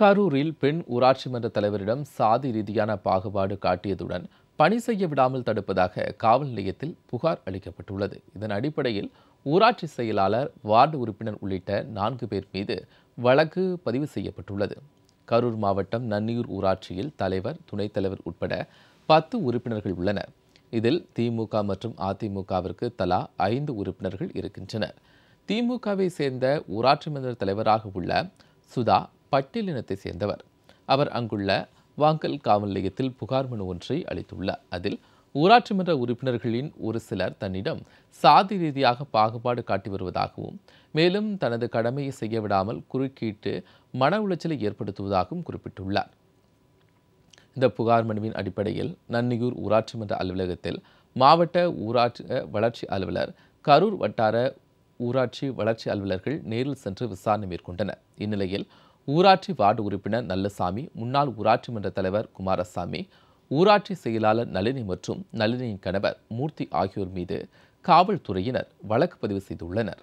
கரூரில் பெண் ஊராட்சி மன்ற தலைவரிடம் சாதி ரீதியான பாகுபாடு காட்டியதுடன் பணி செய்ய விடாமல் தடுப்பதாக காவல் நிலையத்தில் புகார் அளிக்கப்பட்டுள்ளது இதன் அடிப்படையில் ஊராட்சி செயலாளர் வார்டு உறுப்பினர் உள்ளிட்ட நான்கு பேர் மீது வழக்கு பதிவு செய்யப்பட்டுள்ளது கரூர் மாவட்டம் நன்னியூர் ஊராட்சியில் தலைவர் துணைத் தலைவர் உட்பட பத்து உறுப்பினர்கள் உள்ளனர் இதில் திமுக மற்றும் அதிமுகவிற்கு தலா ஐந்து உறுப்பினர்கள் இருக்கின்றனர் திமுகவை சேர்ந்த ஊராட்சி மன்ற தலைவராக உள்ள சுதா பட்டியலினத்தை சேர்ந்தவர் அவர் அங்குள்ள வாங்கல் காவல் நிலையத்தில் புகார் மனு ஒன்றை அளித்துள்ளார் அதில் ஊராட்சி மன்ற உறுப்பினர்களின் ஒரு சிலர் தன்னிடம் சாதி ரீதியாக பாகுபாடு காட்டி வருவதாகவும் மேலும் தனது கடமையை செய்ய விடாமல் குறுக்கீட்டு மன உளைச்சலை ஏற்படுத்துவதாகவும் குறிப்பிட்டுள்ளார் இந்த புகார் மனுவின் அடிப்படையில் நன்னியூர் ஊராட்சி மன்ற அலுவலகத்தில் மாவட்ட ஊராட்சி வளர்ச்சி அலுவலர் கரூர் வட்டார ஊராட்சி வளர்ச்சி அலுவலர்கள் நேரில் சென்று விசாரணை மேற்கொண்டனர் இந்நிலையில் ஊராட்சி வார்டு உறுப்பினர் நல்லசாமி முன்னாள் ஊராட்சி மன்ற தலைவர் குமாரசாமி ஊராட்சி செயலாளர் நளினி மற்றும் நளினியின் கணவர் மூர்த்தி ஆகியோர் மீது காவல்துறையினர் வழக்கு பதிவு செய்துள்ளனர்